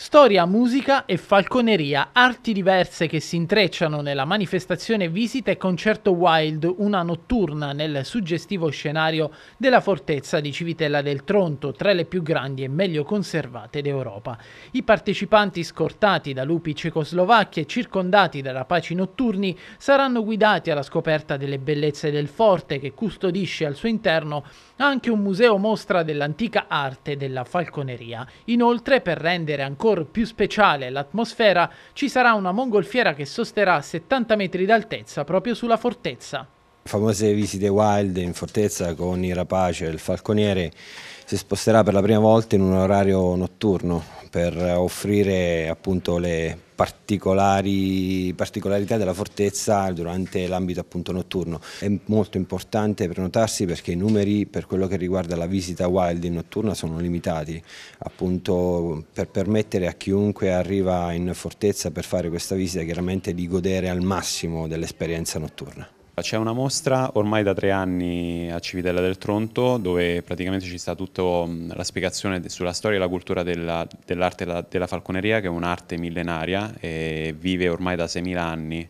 Storia, musica e falconeria, arti diverse che si intrecciano nella manifestazione Visita e Concerto Wild, una notturna nel suggestivo scenario della fortezza di Civitella del Tronto, tra le più grandi e meglio conservate d'Europa. I partecipanti scortati da lupi cecoslovacchi e circondati da rapaci notturni saranno guidati alla scoperta delle bellezze del forte che custodisce al suo interno anche un museo mostra dell'antica arte della falconeria. Inoltre, per rendere ancora ancora più speciale l'atmosfera, ci sarà una mongolfiera che sosterrà 70 metri d'altezza proprio sulla fortezza famose visite wild in fortezza con i rapaci e il falconiere si sposterà per la prima volta in un orario notturno per offrire appunto le particolari, particolarità della fortezza durante l'ambito appunto notturno. È molto importante prenotarsi perché i numeri per quello che riguarda la visita wild in notturna sono limitati, appunto per permettere a chiunque arriva in fortezza per fare questa visita chiaramente di godere al massimo dell'esperienza notturna. C'è una mostra ormai da tre anni a Civitella del Tronto dove praticamente ci sta tutta mm, la spiegazione sulla storia e la cultura dell'arte dell della, falconeria che è un'arte millenaria e vive ormai da 6.000 anni.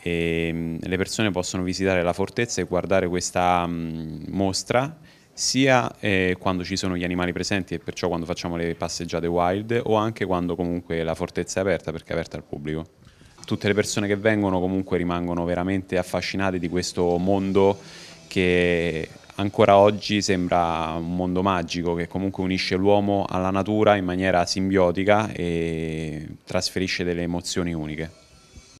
E ehm, le persone possono visitare la fortezza e guardare questa mm, mostra sia eh, quando ci sono gli animali presenti e perciò quando facciamo le passeggiate wild o anche quando comunque la fortezza è aperta perché è aperta al pubblico tutte le persone che vengono comunque rimangono veramente affascinate di questo mondo che ancora oggi sembra un mondo magico che comunque unisce l'uomo alla natura in maniera simbiotica e trasferisce delle emozioni uniche.